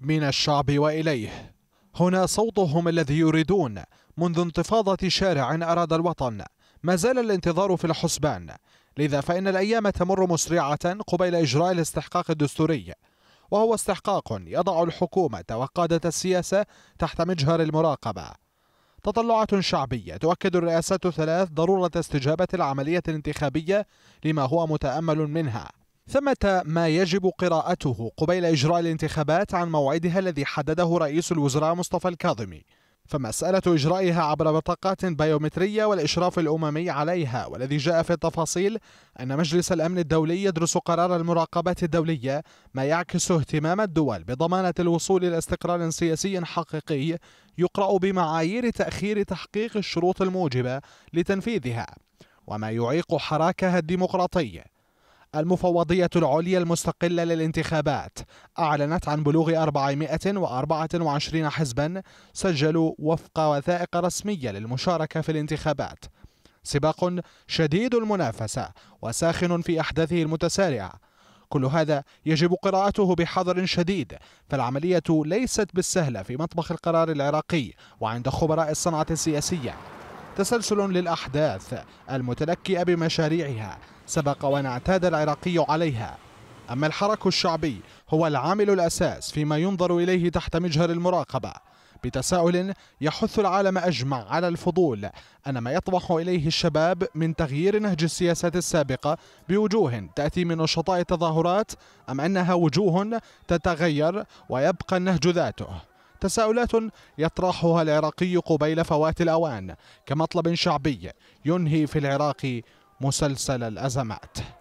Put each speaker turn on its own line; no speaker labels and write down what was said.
من الشعب وإليه هنا صوتهم الذي يريدون منذ انتفاضة شارع أراد الوطن ما زال الانتظار في الحسبان لذا فإن الأيام تمر مسرعة قبيل إجراء الاستحقاق الدستوري وهو استحقاق يضع الحكومة وقادة السياسة تحت مجهر المراقبة تطلعات شعبية تؤكد الرئاسات الثلاث ضرورة استجابة العملية الانتخابية لما هو متأمل منها ثمة ما يجب قراءته قبيل إجراء الانتخابات عن موعدها الذي حدده رئيس الوزراء مصطفى الكاظمي فمسألة إجرائها عبر بطاقات بيومترية والإشراف الأممي عليها والذي جاء في التفاصيل أن مجلس الأمن الدولي يدرس قرار المراقبات الدولية ما يعكس اهتمام الدول بضمانة الوصول إلى استقرار سياسي حقيقي يقرأ بمعايير تأخير تحقيق الشروط الموجبة لتنفيذها وما يعيق حراكها الديمقراطي المفوضية العليا المستقلة للانتخابات أعلنت عن بلوغ 424 حزبا سجلوا وفق وثائق رسمية للمشاركة في الانتخابات سباق شديد المنافسة وساخن في أحداثه المتسارعة كل هذا يجب قراءته بحذر شديد فالعملية ليست بالسهلة في مطبخ القرار العراقي وعند خبراء الصنعة السياسية تسلسل للأحداث المتلكئة بمشاريعها سبق وأن اعتاد العراقي عليها أما الحرك الشعبي هو العامل الأساس فيما ينظر إليه تحت مجهر المراقبة بتساؤل يحث العالم أجمع على الفضول أن ما يطمح إليه الشباب من تغيير نهج السياسات السابقة بوجوه تأتي من نشطاء التظاهرات أم أنها وجوه تتغير ويبقى النهج ذاته تساؤلات يطرحها العراقي قبيل فوات الأوان كمطلب شعبي ينهي في العراق مسلسل الأزمات